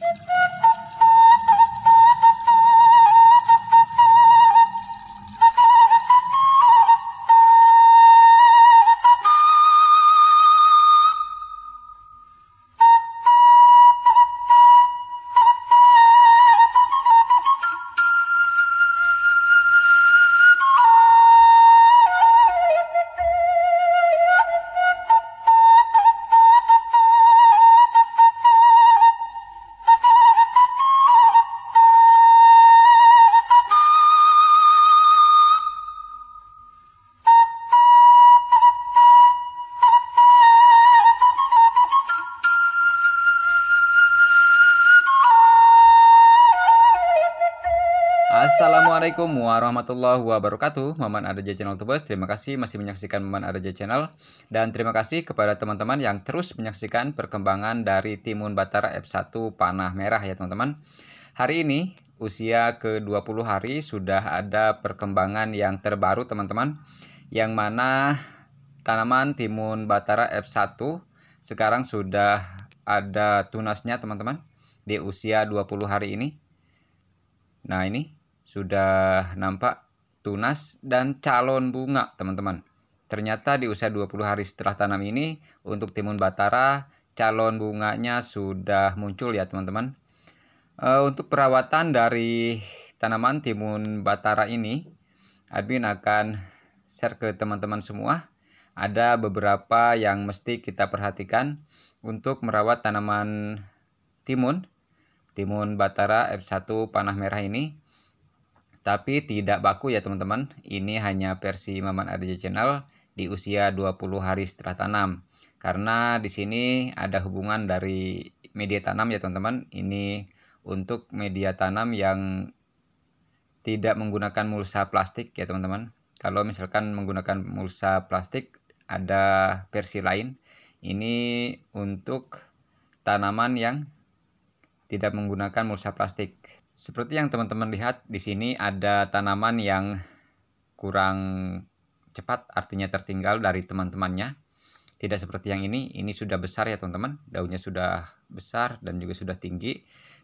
Bye. Assalamualaikum warahmatullahi wabarakatuh Maman Arja Channel Tubes Terima kasih masih menyaksikan Maman Arja Channel Dan terima kasih kepada teman-teman yang terus menyaksikan Perkembangan dari timun batara F1 panah merah ya teman-teman Hari ini usia ke-20 hari Sudah ada perkembangan yang terbaru teman-teman Yang mana tanaman timun batara F1 Sekarang sudah ada tunasnya teman-teman Di usia 20 hari ini Nah ini sudah nampak tunas dan calon bunga, teman-teman. Ternyata di usia 20 hari setelah tanam ini, untuk timun batara, calon bunganya sudah muncul ya, teman-teman. E, untuk perawatan dari tanaman timun batara ini, admin akan share ke teman-teman semua. Ada beberapa yang mesti kita perhatikan untuk merawat tanaman timun, timun batara F1 panah merah ini tapi tidak baku ya teman-teman. Ini hanya versi Maman Arja Channel di usia 20 hari setelah tanam. Karena di sini ada hubungan dari media tanam ya teman-teman. Ini untuk media tanam yang tidak menggunakan mulsa plastik ya teman-teman. Kalau misalkan menggunakan mulsa plastik ada versi lain. Ini untuk tanaman yang tidak menggunakan mulsa plastik. Seperti yang teman-teman lihat di sini ada tanaman yang kurang cepat artinya tertinggal dari teman-temannya. Tidak seperti yang ini, ini sudah besar ya teman-teman, daunnya sudah besar dan juga sudah tinggi.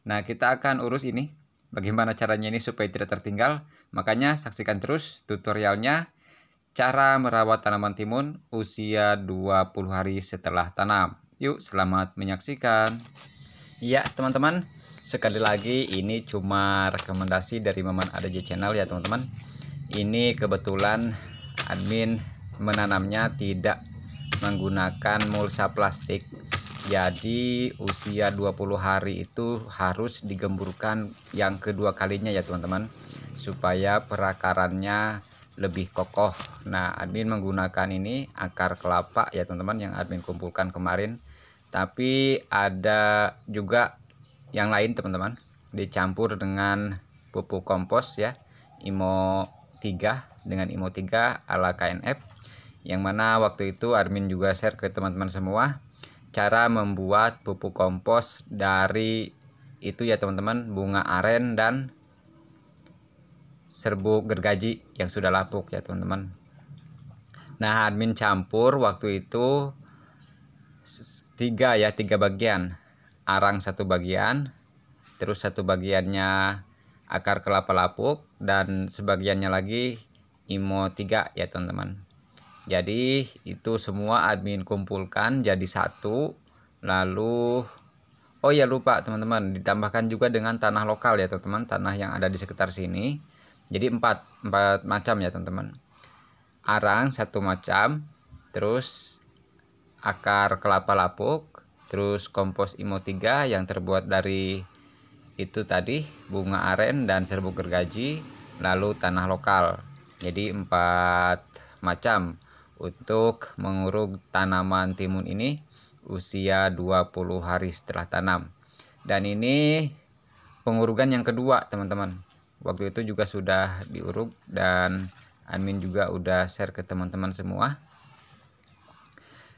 Nah, kita akan urus ini. Bagaimana caranya ini supaya tidak tertinggal? Makanya saksikan terus tutorialnya cara merawat tanaman timun usia 20 hari setelah tanam. Yuk, selamat menyaksikan. Ya, teman-teman, sekali lagi ini cuma rekomendasi dari Maman ADJ channel ya teman-teman ini kebetulan admin menanamnya tidak menggunakan mulsa plastik jadi usia 20 hari itu harus digemburkan yang kedua kalinya ya teman-teman supaya perakarannya lebih kokoh nah admin menggunakan ini akar kelapa ya teman-teman yang admin kumpulkan kemarin tapi ada juga yang lain teman-teman dicampur dengan pupuk kompos ya IMO 3 dengan IMO 3 ala KNF yang mana waktu itu Armin juga share ke teman-teman semua cara membuat pupuk kompos dari itu ya teman-teman bunga aren dan serbuk gergaji yang sudah lapuk ya teman-teman nah admin campur waktu itu tiga ya tiga bagian arang satu bagian terus satu bagiannya akar kelapa lapuk dan sebagiannya lagi IMO tiga ya teman-teman jadi itu semua admin kumpulkan jadi satu lalu oh ya lupa teman-teman ditambahkan juga dengan tanah lokal ya teman-teman tanah yang ada di sekitar sini jadi empat empat macam ya teman-teman arang satu macam terus akar kelapa lapuk terus kompos IMO 3 yang terbuat dari itu tadi bunga aren dan serbuk gergaji lalu tanah lokal jadi empat macam untuk menguruk tanaman timun ini usia 20 hari setelah tanam dan ini pengurukan yang kedua teman-teman waktu itu juga sudah diuruk dan admin juga udah share ke teman-teman semua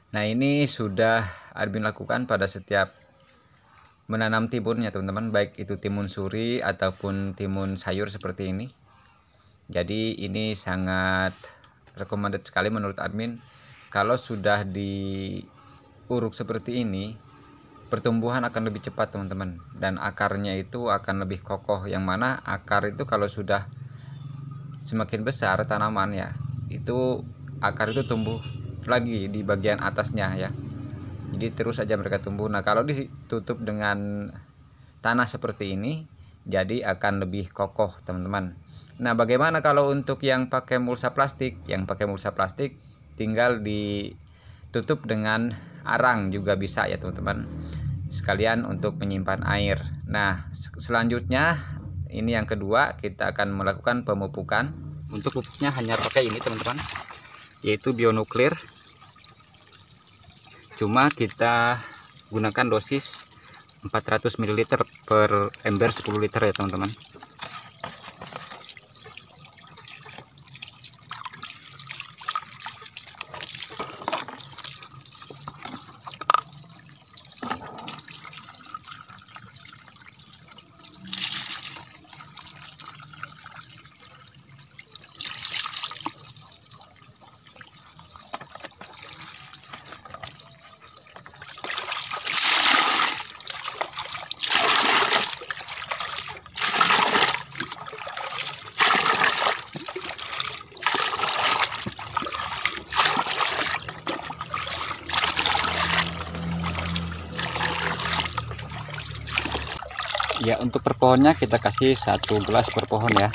Nah ini sudah admin lakukan pada setiap menanam timunnya teman-teman baik itu timun suri ataupun timun sayur seperti ini jadi ini sangat recommended sekali menurut admin kalau sudah diuruk seperti ini pertumbuhan akan lebih cepat teman-teman dan akarnya itu akan lebih kokoh yang mana akar itu kalau sudah semakin besar tanaman ya itu akar itu tumbuh lagi di bagian atasnya ya jadi terus saja mereka tumbuh nah kalau ditutup dengan tanah seperti ini jadi akan lebih kokoh teman-teman nah bagaimana kalau untuk yang pakai mulsa plastik yang pakai mulsa plastik tinggal ditutup dengan arang juga bisa ya teman-teman sekalian untuk menyimpan air nah selanjutnya ini yang kedua kita akan melakukan pemupukan untuk pupuknya hanya pakai ini teman-teman yaitu bionuklir cuma kita gunakan dosis 400 ml per ember 10 liter ya teman-teman ya untuk per kita kasih satu gelas per pohon ya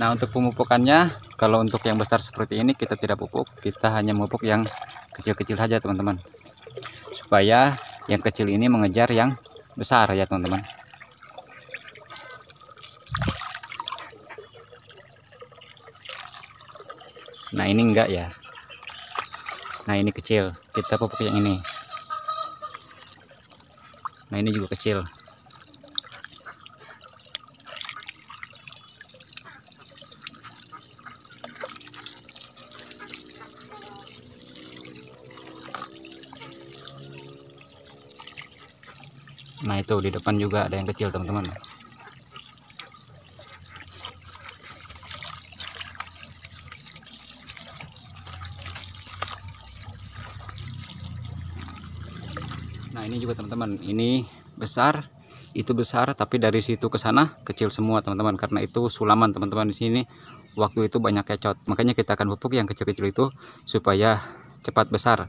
nah untuk pemupukannya kalau untuk yang besar seperti ini kita tidak pupuk kita hanya pupuk yang kecil-kecil saja teman-teman supaya yang kecil ini mengejar yang besar ya teman-teman nah ini enggak ya nah ini kecil kita pupuk yang ini nah ini juga kecil nah itu di depan juga ada yang kecil teman-teman nah ini juga teman-teman ini besar itu besar tapi dari situ ke sana kecil semua teman-teman karena itu sulaman teman-teman di sini waktu itu banyak kecot makanya kita akan pupuk yang kecil-kecil itu supaya cepat besar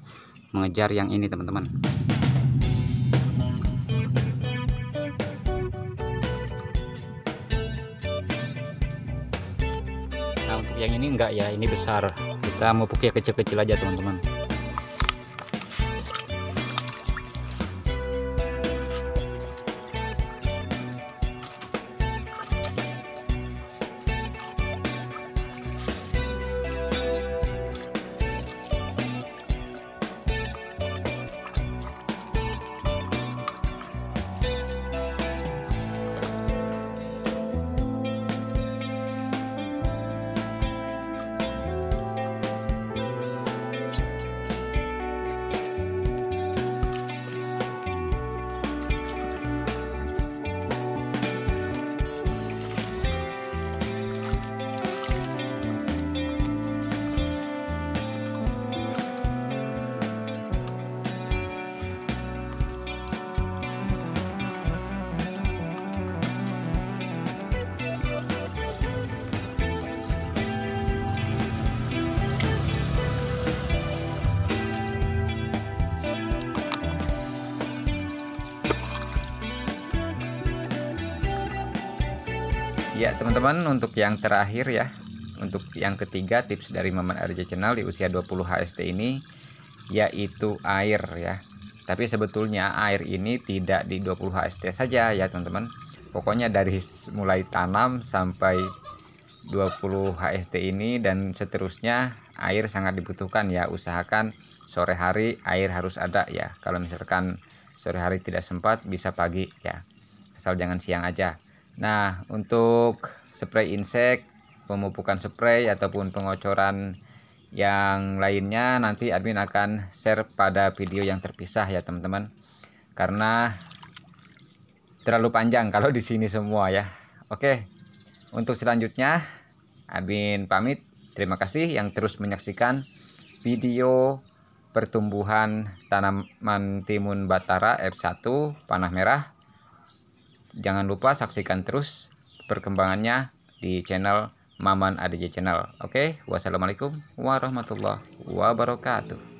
mengejar yang ini teman-teman nah untuk yang ini enggak ya ini besar kita mau pupuk yang kecil-kecil aja teman-teman Ya teman-teman untuk yang terakhir ya Untuk yang ketiga tips dari Maman RJ Channel di usia 20 HST ini Yaitu air ya Tapi sebetulnya air ini tidak di 20 HST saja ya teman-teman Pokoknya dari mulai tanam sampai 20 HST ini dan seterusnya air sangat dibutuhkan ya usahakan sore hari air harus ada ya kalau misalkan sore hari tidak sempat bisa pagi ya asal jangan siang aja Nah, untuk spray insek, pemupukan spray ataupun pengocoran yang lainnya nanti admin akan share pada video yang terpisah ya, teman-teman. Karena terlalu panjang kalau di sini semua ya. Oke. Untuk selanjutnya, admin pamit. Terima kasih yang terus menyaksikan video pertumbuhan tanaman timun batara F1 panah merah jangan lupa saksikan terus perkembangannya di channel Maman ADJ Channel. Oke, wassalamualaikum warahmatullahi wabarakatuh.